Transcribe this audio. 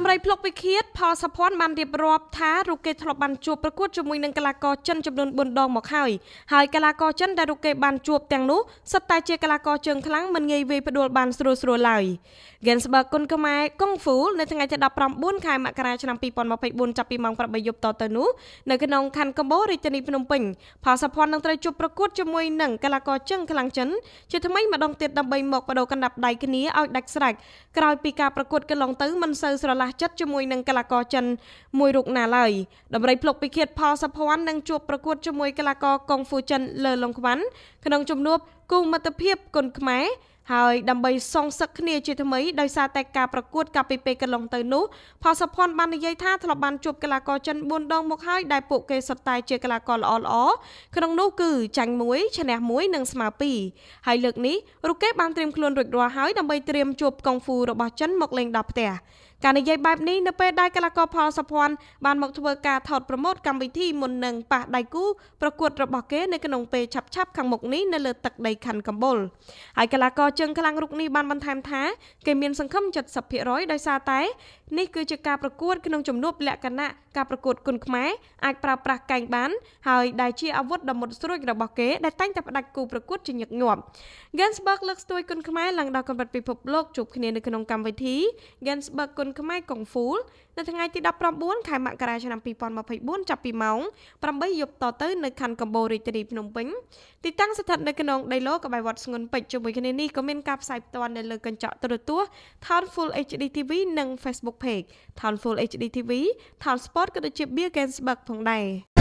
ដំរីភ្លុកវិឃាតផលសុភ័ណ្ឌបានរៀបរាប់ថារូកេធ្លាប់បានជួបប្រកួតជាមួយនឹងកីឡាករចិនចំនួន4ដងមកហើយហើយកីឡាករចិនដែលរូកេបានជួបទាំងនោះសុទ្ធតែជាកីឡាករជើងខ្លាំងមិនងាយវាយផ្ដួលបានស្រួលស្រួលឡើយ Gensberg គុនខ្មែរកុងហ្វូនៅថ្ងៃទី19ខែមករាឆ្នាំ2024ចាប់ពីម៉ោង8យប់តទៅនោះនៅក្នុងខណ្ឌកម្ពុជារាជធានីភ្នំពេញផលសុភ័ណ្ឌនឹងត្រូវជួបប្រកួតជាមួយនឹងកីឡាករជើងខ្លាំងចិនជាថ្មីម្ដងទៀតដើម្បីមកបដូរកណ្ដាប់ដៃគ្នាឲ្យដាច់ស្រេចក្រោយពីការប្រកួតកន្លងទៅមិនសូវស្រឡះះចិត្តជាមួយនឹងកីឡាករចិនមួយរូបណាឡើយដំរីភ្លុកពិឃាតផលសុភ័ណ្ឌនឹងជួបប្រកួតជាមួយកីឡាករកុងហ្វូចិនលើលងខ្វាន់ក្នុងជំនួបគូមិត្តភាពគុនខ្មែរហើយដើម្បីសងសឹកគ្នាជាថ្មីដោយសារតែការប្រកួតកាលពីពេលកន្លងទៅនោះផលសុភ័ណ្ឌបាននិយាយថាធ្លាប់បានជួបកីឡាករចិន4ដងមកហើយដែលពួកគេសុទ្ធតែជាកីឡាករល្អល្អក្នុងនោះគឺចាញ់មួយឈ្នះមួយនិងស្មើពីរហើយលើកនេះរូកេបានត្រៀមខ្លួនរួចរាល់ហើយដើម្បីត្រៀមជួបកុងហ្វូរបស់ចិនមកលេងដល់ផ្ទះការនិយាយបែបនេះនៅពេលដែលកីឡាករផលសុភ័ណ្ឌបានមកធ្វើការថតប្រម៉ូទកម្មវិធីមុននឹងប៉ះដៃគូប្រកួតរបស់គេនៅក្នុងពេលឆាប់ៗខាងមុខនេះនៅលើទឹកដីខណ្ឌកំបុលហើយកីឡាករជើងខ្លាំងរុកនេះបានបន្ថែមថាគេមានសង្ឃឹម70%ដោយសារតែនេះគឺជាការប្រកួត ក្នុងជំនួបលក្ខណៈការប្រកួតគុនខ្មែរអាចប្រើប្រាស់កែងបានហើយដែលជាអាវុធដ៏មុតស្រួចរបស់គេដែលតែងតែផ្ដាច់គូប្រកួតជាញឹកញាប់ Gensburg លើកស្ទួយគុនខ្មែរឡើងដល់កម្រិតពិភពលោកជួបគ្នានៅក្នុងកម្មវិធី Gensburg គុនខ្មែរកុងហ្វូលនៅថ្ងៃទី19ខែមករាឆ្នាំ2024ចាប់ពីម៉ោង8យប់តទៅនៅខណ្ឌកម្ពុជារាជធានីភ្នំពេញទីតាំងស្ថិតនៅក្នុងដីឡូក្បែរវត្តស្ងួនពេជ្រជាមួយគ្នានេះក៏មានការផ្សាយផ្ទាល់នៅលើកញ្ចក់ទូរទស្សន៍ Town Full HD TV និង Facebook Page Town Full HD TV Town Sport ក៏ដូចជា Beer Games Berg ផងដែរ